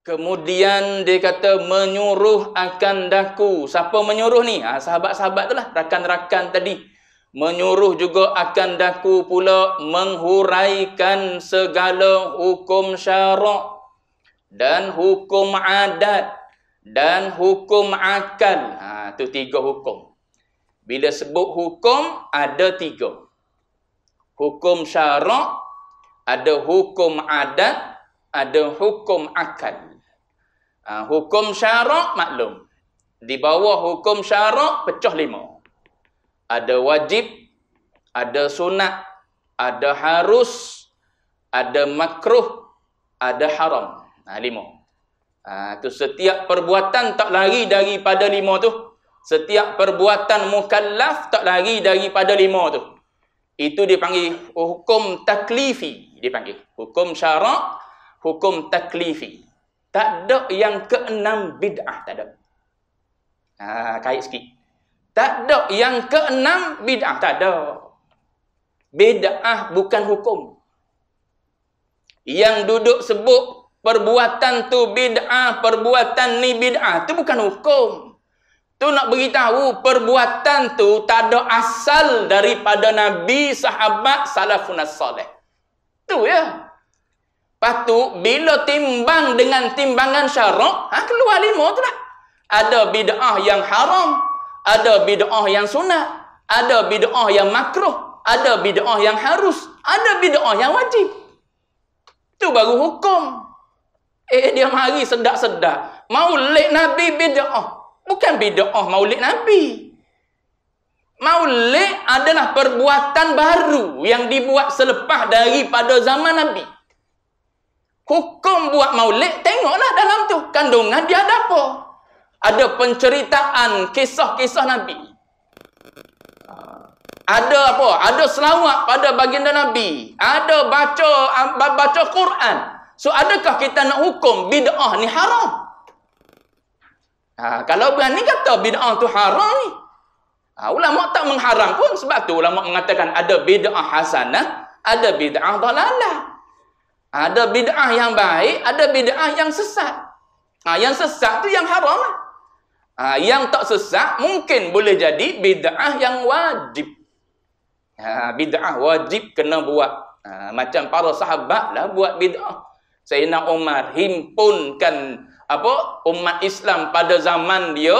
Kemudian dia kata menyuruh akan daku. Siapa menyuruh ni? Ah ha, sahabat-sahabat itulah, rakan-rakan tadi. Menyuruh juga akan daku pula menghuraikan segala hukum syarak dan hukum adat dan hukum akal. Ah ha, tu tiga hukum. Bila sebut hukum ada tiga. Hukum syarak, ada hukum adat, ada hukum akal. Ha, hukum syarak maklum. Di bawah hukum syarak pecah lima. Ada wajib, ada sunat, ada harus, ada makruh, ada haram. Ha, lima. Ha, tu setiap perbuatan tak lari daripada lima tu. Setiap perbuatan mukallaf tak lari daripada lima tu. Itu dipanggil hukum taklifi. Dipanggil hukum syarak hukum taklifi. Tak ada yang keenam bid'ah, tak ada. Ha, kait sikit. Tak ada yang keenam bid'ah, tak ada. Bid'ah bukan hukum. Yang duduk sebut perbuatan tu bid'ah, perbuatan ni bid'ah, tu bukan hukum. Tu nak beritahu perbuatan tu tak ada asal daripada Nabi, sahabat, salafun as-salih. Tu ya. Lepas bila timbang dengan timbangan syarak, ha, keluar lima tu lah. Ada bid'ah yang haram. Ada bid'ah yang sunat. Ada bid'ah yang makruh. Ada bid'ah yang harus. Ada bid'ah yang wajib. Itu baru hukum. Eh, dia mari sedak-sedak. Maulid Nabi bid'ah. Bukan bid'ah maulid Nabi. Maulid adalah perbuatan baru yang dibuat selepas daripada zaman Nabi. Hukum buat maulid, tengoklah dalam tu. Kandungan dia ada apa? Ada penceritaan kisah-kisah Nabi. Ah, ada apa? Ada selawat pada baginda Nabi. Ada baca ah, baca Quran. So, adakah kita nak hukum bid'ah ni haram? Ha, kalau berani kata bid'ah tu haram ni. Ha, ulama' tak mengharam pun. Sebab tu ulama' mengatakan ada bid'ah hasanah, ada bid'ah dalalah. Ada bid'ah yang baik, ada bid'ah yang sesat. Ha, yang sesat tu yang haram lah. Ha, yang tak sesat mungkin boleh jadi bid'ah yang wajib. Ha, bid'ah wajib kena buat. Ha, macam para sahabat lah buat bid'ah. Sayyidina Umar himpunkan apa umat Islam pada zaman dia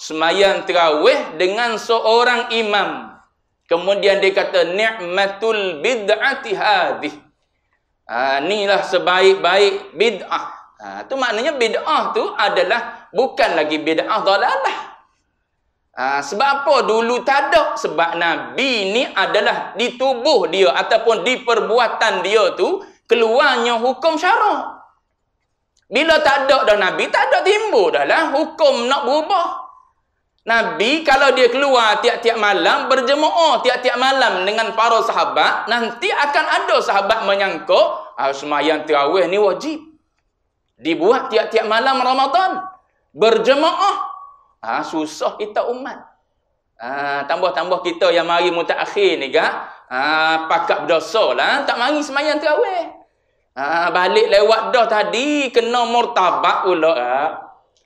semayan terawih dengan seorang imam. Kemudian dia kata ni'matul bid'ati hadih. Ha, inilah sebaik-baik bid'ah. Ha, tu maknanya bid'ah tu adalah bukan lagi bid'ah dalalah. Ha, sebab apa dulu tak ada? Sebab Nabi ni adalah di tubuh dia ataupun di perbuatan dia tu keluarnya hukum syarak. Bila tak ada dah Nabi, tak ada timbul dah hukum nak berubah. Nabi kalau dia keluar tiap-tiap malam berjemaah tiap-tiap malam dengan para sahabat nanti akan ada sahabat menyangka ah, semayang tarawih ni wajib dibuat tiap-tiap malam Ramadan berjemaah ah, susah kita umat ah, tambah-tambah ah, kita yang mari mutakhir ni kan ah, pakat berdosa lah tak mari semayang tarawih ah, balik lewat dah tadi kena murtabak pula ah.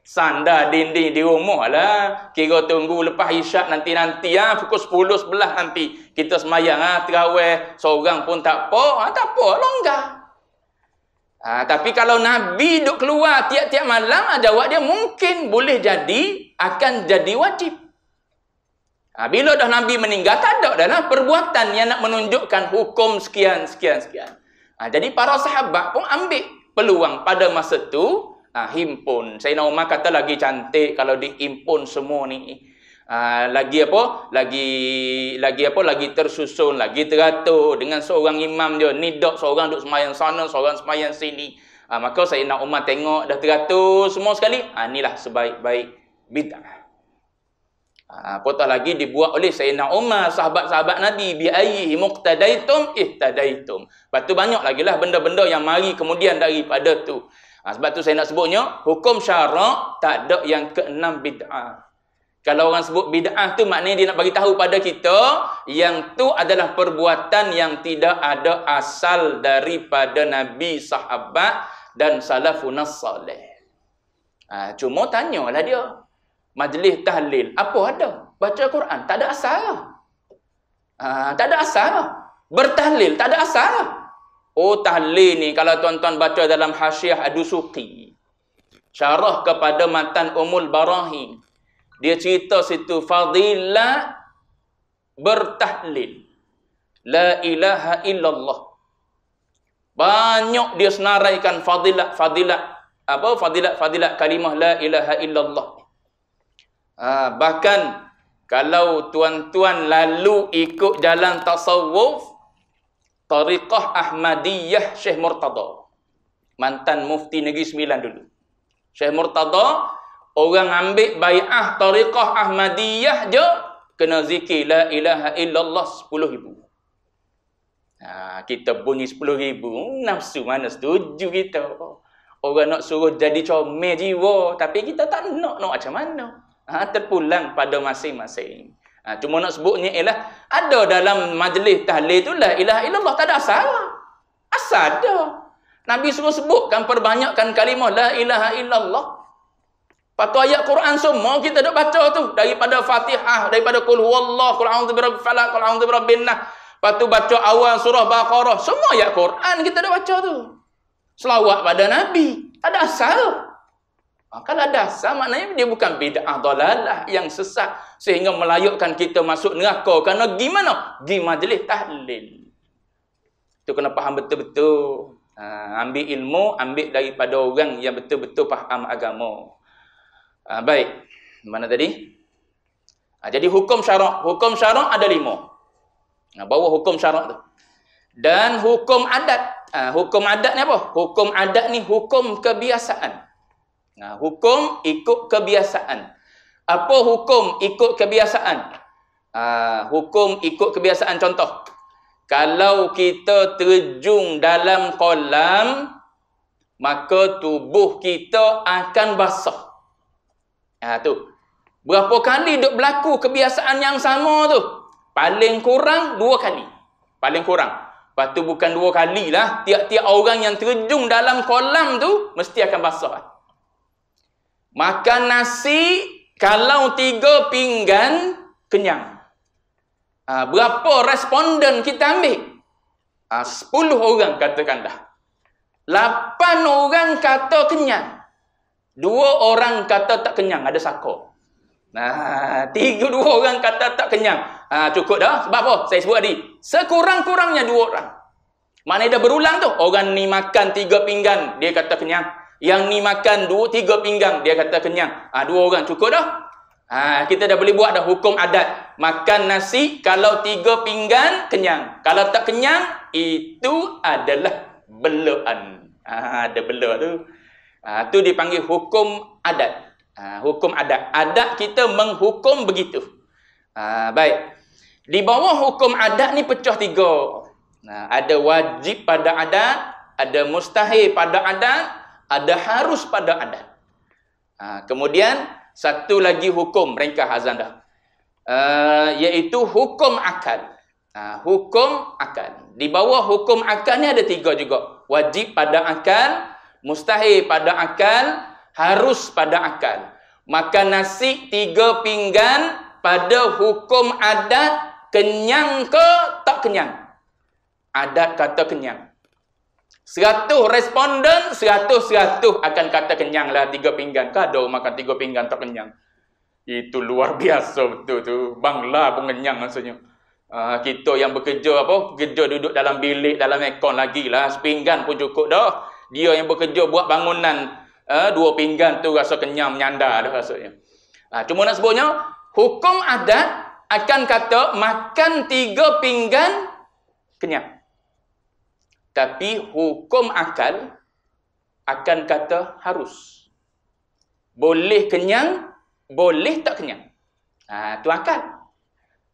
Sanda dinding di rumah lah. Kira tunggu lepas isyak nanti-nanti. Ha? Pukul 10-11 nanti. Kita semayang. Ha? Terawih. Seorang pun tak apa. Ha? Tak apa. Longgar. Ha, tapi kalau Nabi duduk keluar tiap-tiap malam. Ha, jawab dia mungkin boleh jadi. Akan jadi wajib. Ha, bila dah Nabi meninggal. Tak ada dalam perbuatan yang nak menunjukkan hukum sekian-sekian-sekian. Ha, jadi para sahabat pun ambil peluang pada masa tu ha, himpun. nak Umar kata lagi cantik kalau dihimpun semua ni. Ha, lagi apa? Lagi lagi apa? Lagi tersusun, lagi teratur dengan seorang imam dia. Ni dok seorang duk sembahyang sana, seorang sembahyang sini. Ha, maka nak Umar tengok dah teratur semua sekali. Ha, inilah sebaik-baik bid'ah. Apatah ha, lagi dibuat oleh Sayyidina Umar, sahabat-sahabat Nabi. Bi'ayih muqtadaitum ihtadaitum. Lepas tu banyak lagi lah benda-benda yang mari kemudian daripada tu. Ha, sebab tu saya nak sebutnya, hukum syarak tak ada yang keenam bid'ah. Kalau orang sebut bid'ah tu maknanya dia nak bagi tahu pada kita yang tu adalah perbuatan yang tidak ada asal daripada nabi sahabat dan Salafun Salih. Ha, cuma lah dia. Majlis tahlil, apa ada? Baca Quran, tak ada asal. Ha, tak ada asal. Bertahlil, tak ada asal. Oh tahli ni kalau tuan-tuan baca dalam hasyiah Adusuki. Syarah kepada matan Umul Barahim. Dia cerita situ fadila bertahlil. La ilaha illallah. Banyak dia senaraikan fadilah fadilah apa fadilah fadilah kalimah la ilaha illallah. Ah bahkan kalau tuan-tuan lalu ikut jalan tasawuf Tariqah Ahmadiyah Syekh Murtada. Mantan Mufti Negeri Sembilan dulu. Syekh Murtada, orang ambil bay'ah Tariqah Ahmadiyah je, kena zikir la ilaha illallah sepuluh ribu. Ha, kita bunyi sepuluh ribu, nafsu mana setuju kita. Orang nak suruh jadi comel jiwa, tapi kita tak nak, nak macam mana. Ha, terpulang pada masing-masing. Ha, cuma nak sebutnya ialah ada dalam majlis tahlil tu lah ilah ilallah tak ada asal. Asal ada. Nabi semua sebutkan perbanyakkan kalimah la ilaha illallah. Patu ayat Quran semua kita dah baca tu daripada Fatihah, daripada Qul huwallah, Qul a'udzu birabbil falaq, Qul a'udzu birabbin nas. Patu baca awal surah Baqarah, semua ayat Quran kita dah baca tu. Selawat pada Nabi. Tak ada asal. Kan ada asal maknanya dia bukan bid'ah dolalah yang sesat. Sehingga melayukkan kita masuk neraka. Kerana gimana? Di majlis tahlil. tu kena faham betul-betul. Ha, ambil ilmu, ambil daripada orang yang betul-betul faham agama. Ha, baik. Mana tadi? Ha, jadi hukum syarak. Hukum syarak ada lima. Ha, bawa hukum syarak tu. Dan hukum adat. Ha, hukum adat ni apa? Hukum adat ni hukum Kebiasaan. Nah, ha, hukum ikut kebiasaan. Apa hukum ikut kebiasaan? Ha, hukum ikut kebiasaan contoh. Kalau kita terjung dalam kolam, maka tubuh kita akan basah. Ha, tu. Berapa kali duk berlaku kebiasaan yang sama tu? Paling kurang dua kali. Paling kurang. Lepas tu bukan dua kali lah. Tiap-tiap orang yang terjung dalam kolam tu, mesti akan basah. Makan nasi, kalau tiga pinggan, kenyang. Ha, berapa responden kita ambil? Ah, sepuluh orang katakan dah. Lapan orang kata kenyang. Dua orang kata tak kenyang, ada sakor. Nah, tiga dua orang kata tak kenyang. Ha, cukup dah. Sebab apa? Saya sebut tadi. Sekurang-kurangnya dua orang. Mana dia berulang tu? Orang ni makan tiga pinggan, dia kata kenyang. Yang ni makan dua, tiga pinggang. Dia kata kenyang. Ha, dua orang cukup dah. Ha, kita dah boleh buat dah hukum adat. Makan nasi, kalau tiga pinggan, kenyang. Kalau tak kenyang, itu adalah beluan. Ha, ah, ada bela tu. Ha, tu dipanggil hukum adat. Ha, hukum adat. Adat kita menghukum begitu. Ha, baik. Di bawah hukum adat ni pecah tiga. Ha, ada wajib pada adat. Ada mustahil pada adat ada harus pada adat. Ha, kemudian satu lagi hukum ringkas hazanda, dah. Ha, uh, iaitu hukum akal. Ha, hukum akal. Di bawah hukum akal ni ada tiga juga. Wajib pada akal, mustahil pada akal, harus pada akal. Makan nasi tiga pinggan pada hukum adat kenyang ke tak kenyang? Adat kata kenyang. Seratus responden, seratus-seratus akan kata kenyang lah tiga pinggan. Kadau makan tiga pinggan tak kenyang. Itu luar biasa betul tu. Bangla pun kenyang maksudnya. Uh, kita yang bekerja apa? Kerja duduk dalam bilik, dalam ekon lagi lah. Sepinggan pun cukup dah. Dia yang bekerja buat bangunan uh, dua pinggan tu rasa kenyang, menyandar dah maksudnya. Uh, ah, cuma nak sebutnya, hukum adat akan kata makan tiga pinggan kenyang. Tapi hukum akal akan kata harus. Boleh kenyang, boleh tak kenyang. Ah ha, tu akal.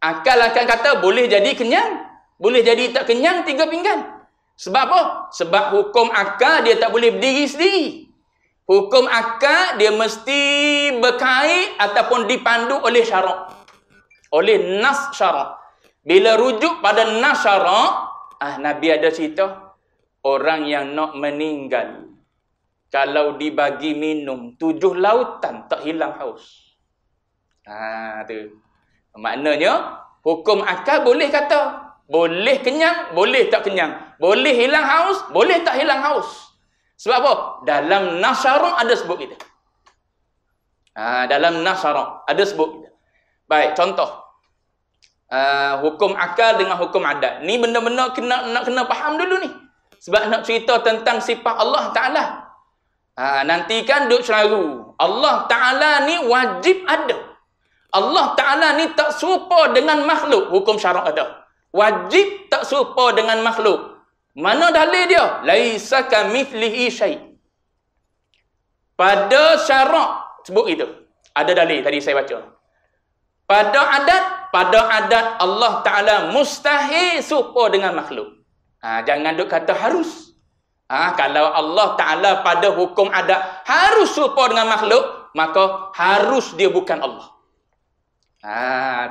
Akal akan kata boleh jadi kenyang, boleh jadi tak kenyang tiga pinggan. Sebab apa? Sebab hukum akal dia tak boleh berdiri sendiri. Hukum akal dia mesti berkait ataupun dipandu oleh syarak. Oleh nas syarak. Bila rujuk pada nas syarak, ah Nabi ada cerita orang yang nak meninggal kalau dibagi minum tujuh lautan tak hilang haus. Ha tu. Maknanya hukum akal boleh kata, boleh kenyang, boleh tak kenyang, boleh hilang haus, boleh tak hilang haus. Sebab apa? Dalam nasyarah ada sebut kita. Ha, dalam nasyarah ada sebut kita. Baik, contoh. Uh, hukum akal dengan hukum adat. Ni benda-benda kena nak kena faham dulu ni. Sebab nak cerita tentang sifat Allah Ta'ala. Ha, nanti duduk selalu. Allah Ta'ala ni wajib ada. Allah Ta'ala ni tak serupa dengan makhluk. Hukum syarak ada. Wajib tak serupa dengan makhluk. Mana dalil dia? Laisa kamithlihi syait. Pada syarak, sebut itu. Ada dalil tadi saya baca. Pada adat, pada adat Allah Ta'ala mustahil serupa dengan makhluk. Ha, jangan duk kata harus. Ha, kalau Allah Ta'ala pada hukum ada harus serupa dengan makhluk, maka harus dia bukan Allah. Ha,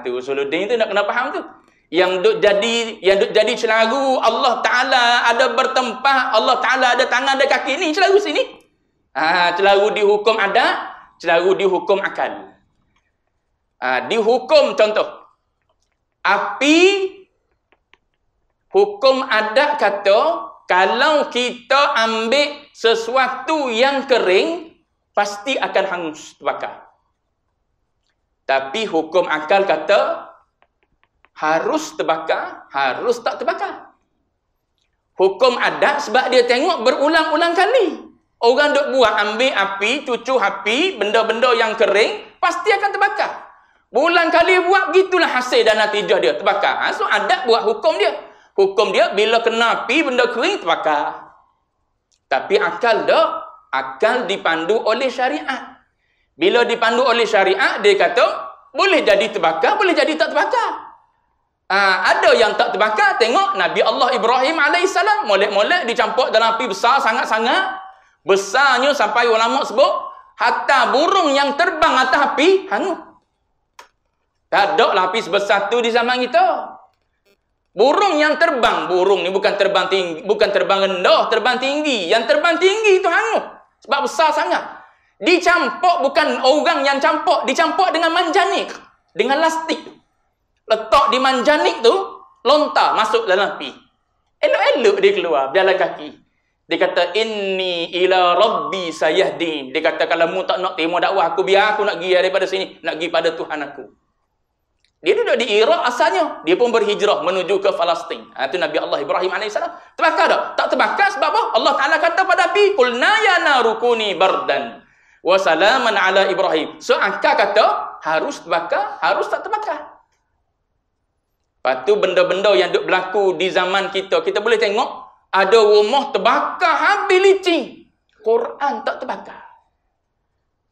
tu usuluddin itu nak kena faham tu. Yang duk jadi yang duk jadi celaru Allah Ta'ala ada bertempah, Allah Ta'ala ada tangan dan kaki ini celaru sini. Ha, celaru dihukum ada, celaru dihukum akan. Ha, dihukum contoh. Api Hukum adat kata kalau kita ambil sesuatu yang kering pasti akan hangus terbakar. Tapi hukum akal kata harus terbakar, harus tak terbakar. Hukum adat sebab dia tengok berulang-ulang kali. Orang dok buat ambil api, cucu api, benda-benda yang kering pasti akan terbakar. Bulan kali buat gitulah hasil dan natijah dia terbakar. Ha? So adat buat hukum dia. Hukum dia bila kena api benda kering terbakar. Tapi akal dak, akal dipandu oleh syariat. Bila dipandu oleh syariat dia kata boleh jadi terbakar, boleh jadi tak terbakar. Ha, ada yang tak terbakar, tengok Nabi Allah Ibrahim alaihissalam molek-molek dicampur dalam api besar sangat-sangat. Besarnya sampai ulama sebut hatta burung yang terbang atas api hangus. Tak ada lah api tu di zaman kita. Burung yang terbang, burung ni bukan terbang tinggi, bukan terbang rendah, terbang tinggi. Yang terbang tinggi itu hangus. Sebab besar sangat. Dicampok bukan orang yang campok, dicampok dengan manjanik, dengan lastik. Letak di manjanik tu, lontar masuk dalam api. Elok-elok dia keluar, berjalan kaki. Dia kata, inni ila rabbi sayahdin. Dia kata, kalau mu tak nak terima dakwah aku, biar aku nak pergi daripada sini. Nak pergi pada Tuhan aku. Dia duduk di Iraq asalnya. Dia pun berhijrah menuju ke Palestin. Ha, itu Nabi Allah Ibrahim AS. Terbakar tak? Tak terbakar sebab apa? Allah Ta'ala kata pada Nabi. Kulna ya narukuni bardan. Wasalaman ala Ibrahim. So, Angka kata, harus terbakar, harus tak terbakar. Lepas tu, benda-benda yang berlaku di zaman kita. Kita boleh tengok, ada rumah terbakar habis licin. Quran tak terbakar.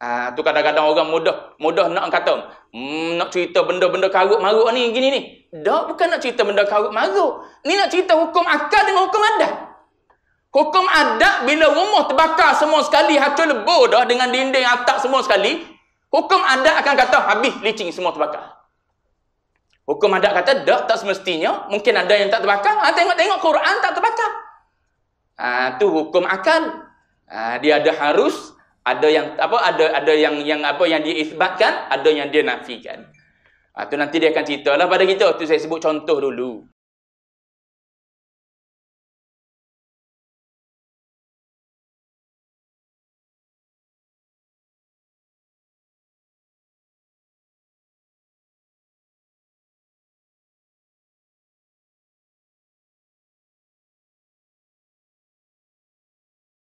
Ha, tu kadang-kadang orang mudah mudah nak kata mmm, nak cerita benda-benda karut marut ni gini ni. Dak bukan nak cerita benda karut marut. Ni nak cerita hukum akal dengan hukum adat. Hukum adat bila rumah terbakar semua sekali hancur lebur dah dengan dinding atap semua sekali, hukum adat akan kata habis licin semua terbakar. Hukum adat kata dak tak semestinya, mungkin ada yang tak terbakar. Ha, tengok-tengok Quran tak terbakar. Ha, tu hukum akal. Ha, dia ada harus ada yang apa ada ada yang yang apa yang dia isbatkan, ada yang dia nafikan. Ah ha, tu nanti dia akan ceritalah pada kita tu saya sebut contoh dulu.